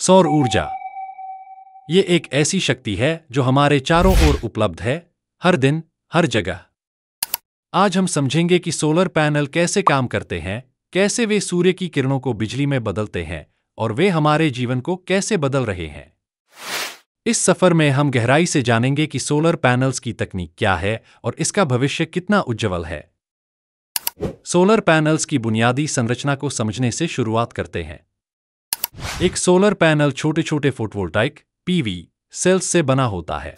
सौर ऊर्जा ये एक ऐसी शक्ति है जो हमारे चारों ओर उपलब्ध है हर दिन हर जगह आज हम समझेंगे कि सोलर पैनल कैसे काम करते हैं कैसे वे सूर्य की किरणों को बिजली में बदलते हैं और वे हमारे जीवन को कैसे बदल रहे हैं इस सफर में हम गहराई से जानेंगे कि सोलर पैनल्स की तकनीक क्या है और इसका भविष्य कितना उज्जवल है सोलर पैनल्स की बुनियादी संरचना को समझने से शुरुआत करते हैं एक सोलर पैनल छोटे छोटे फोटोवोल्टाइक पीवी सेल्स से बना होता है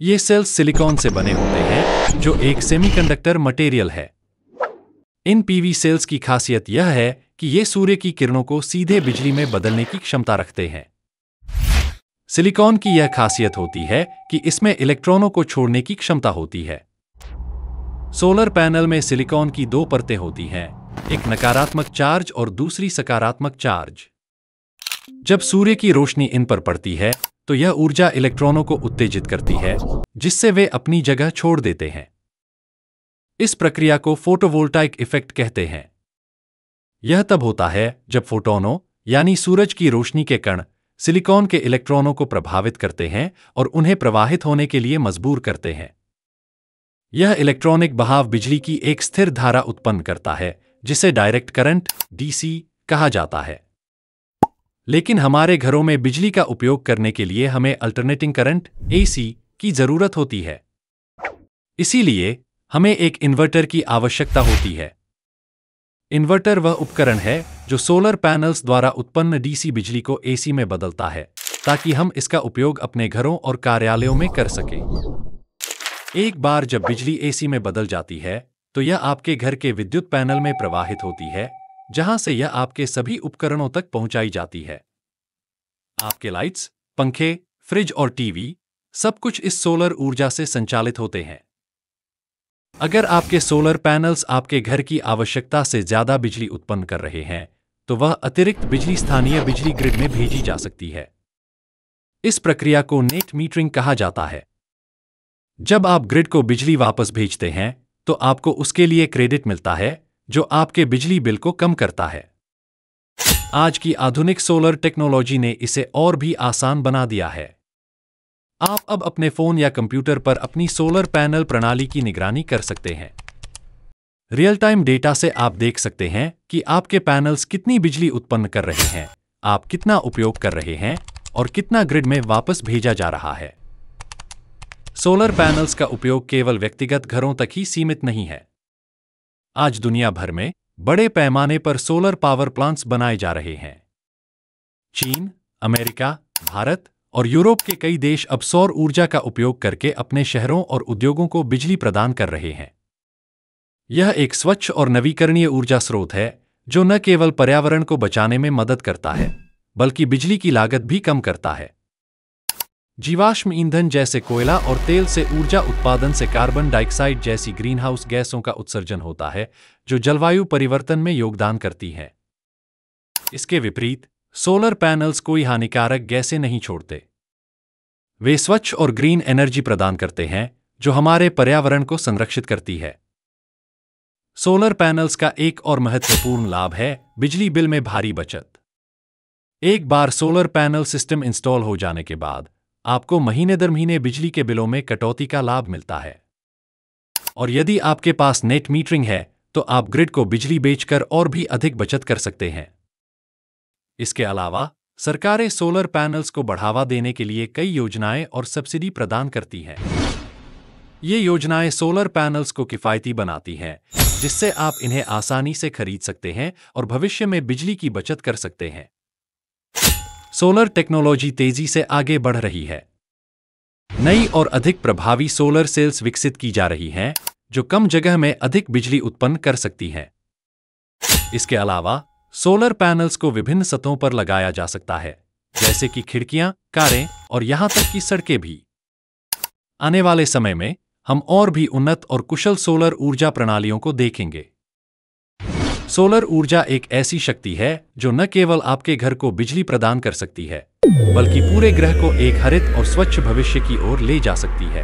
ये सेल्स सिलिकॉन से बने होते हैं जो एक सेमीकंडक्टर मटेरियल है इन पीवी सेल्स की खासियत यह है कि ये सूर्य की किरणों को सीधे बिजली में बदलने की क्षमता रखते हैं सिलिकॉन की यह खासियत होती है कि इसमें इलेक्ट्रॉनों को छोड़ने की क्षमता होती है सोलर पैनल में सिलिकॉन की दो परतें होती हैं एक नकारात्मक चार्ज और दूसरी सकारात्मक चार्ज जब सूर्य की रोशनी इन पर पड़ती है तो यह ऊर्जा इलेक्ट्रॉनों को उत्तेजित करती है जिससे वे अपनी जगह छोड़ देते हैं इस प्रक्रिया को फोटोवोल्टाइक इफेक्ट कहते हैं यह तब होता है जब फोटोनों यानी सूरज की रोशनी के कण सिलिकॉन के इलेक्ट्रॉनों को प्रभावित करते हैं और उन्हें प्रवाहित होने के लिए मजबूर करते हैं यह इलेक्ट्रॉनिक बहाव बिजली की एक स्थिर धारा उत्पन्न करता है जिसे डायरेक्ट करंट डीसी कहा जाता है लेकिन हमारे घरों में बिजली का उपयोग करने के लिए हमें अल्टरनेटिंग करंट एसी की जरूरत होती है इसीलिए हमें एक इन्वर्टर की आवश्यकता होती है इन्वर्टर वह उपकरण है जो सोलर पैनल्स द्वारा उत्पन्न डीसी बिजली को एसी में बदलता है ताकि हम इसका उपयोग अपने घरों और कार्यालयों में कर सकें एक बार जब बिजली एसी में बदल जाती है तो यह आपके घर के विद्युत पैनल में प्रवाहित होती है जहां से यह आपके सभी उपकरणों तक पहुंचाई जाती है आपके लाइट्स पंखे फ्रिज और टीवी सब कुछ इस सोलर ऊर्जा से संचालित होते हैं अगर आपके सोलर पैनल्स आपके घर की आवश्यकता से ज्यादा बिजली उत्पन्न कर रहे हैं तो वह अतिरिक्त बिजली स्थानीय बिजली ग्रिड में भेजी जा सकती है इस प्रक्रिया को नेट मीटरिंग कहा जाता है जब आप ग्रिड को बिजली वापस भेजते हैं तो आपको उसके लिए क्रेडिट मिलता है जो आपके बिजली बिल को कम करता है आज की आधुनिक सोलर टेक्नोलॉजी ने इसे और भी आसान बना दिया है आप अब अपने फोन या कंप्यूटर पर अपनी सोलर पैनल प्रणाली की निगरानी कर सकते हैं रियल टाइम डेटा से आप देख सकते हैं कि आपके पैनल्स कितनी बिजली उत्पन्न कर रहे हैं आप कितना उपयोग कर रहे हैं और कितना ग्रिड में वापस भेजा जा रहा है सोलर पैनल्स का उपयोग केवल व्यक्तिगत घरों तक ही सीमित नहीं है आज दुनिया भर में बड़े पैमाने पर सोलर पावर प्लांट्स बनाए जा रहे हैं चीन अमेरिका भारत और यूरोप के कई देश अब सौर ऊर्जा का उपयोग करके अपने शहरों और उद्योगों को बिजली प्रदान कर रहे हैं यह एक स्वच्छ और नवीकरणीय ऊर्जा स्रोत है जो न केवल पर्यावरण को बचाने में मदद करता है बल्कि बिजली की लागत भी कम करता है जीवाश्म ईंधन जैसे कोयला और तेल से ऊर्जा उत्पादन से कार्बन डाइऑक्साइड जैसी ग्रीनहाउस गैसों का उत्सर्जन होता है जो जलवायु परिवर्तन में योगदान करती हैं इसके विपरीत सोलर पैनल्स कोई हानिकारक गैसें नहीं छोड़ते वे स्वच्छ और ग्रीन एनर्जी प्रदान करते हैं जो हमारे पर्यावरण को संरक्षित करती है सोलर पैनल्स का एक और महत्वपूर्ण लाभ है बिजली बिल में भारी बचत एक बार सोलर पैनल सिस्टम इंस्टॉल हो जाने के बाद आपको महीने दर महीने बिजली के बिलों में कटौती का लाभ मिलता है और यदि आपके पास नेट मीटरिंग है तो आप ग्रिड को बिजली बेचकर और भी अधिक बचत कर सकते हैं इसके अलावा सरकारें सोलर पैनल्स को बढ़ावा देने के लिए कई योजनाएं और सब्सिडी प्रदान करती हैं ये योजनाएं सोलर पैनल्स को किफ़ायती बनाती हैं जिससे आप इन्हें आसानी से खरीद सकते हैं और भविष्य में बिजली की बचत कर सकते हैं सोलर टेक्नोलॉजी तेजी से आगे बढ़ रही है नई और अधिक प्रभावी सोलर सेल्स विकसित की जा रही हैं जो कम जगह में अधिक बिजली उत्पन्न कर सकती हैं इसके अलावा सोलर पैनल्स को विभिन्न सतहों पर लगाया जा सकता है जैसे कि खिड़कियां कारें और यहां तक कि सड़कें भी आने वाले समय में हम और भी उन्नत और कुशल सोलर ऊर्जा प्रणालियों को देखेंगे सोलर ऊर्जा एक ऐसी शक्ति है जो न केवल आपके घर को बिजली प्रदान कर सकती है बल्कि पूरे ग्रह को एक हरित और स्वच्छ भविष्य की ओर ले जा सकती है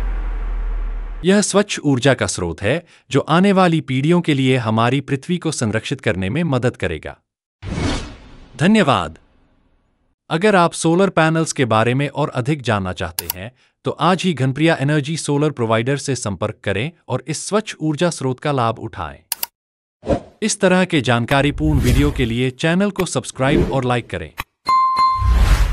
यह स्वच्छ ऊर्जा का स्रोत है जो आने वाली पीढ़ियों के लिए हमारी पृथ्वी को संरक्षित करने में मदद करेगा धन्यवाद अगर आप सोलर पैनल्स के बारे में और अधिक जानना चाहते हैं तो आज ही घनप्रिया एनर्जी सोलर प्रोवाइडर से संपर्क करें और इस स्वच्छ ऊर्जा स्रोत का लाभ उठाएं इस तरह के जानकारीपूर्ण वीडियो के लिए चैनल को सब्सक्राइब और लाइक करें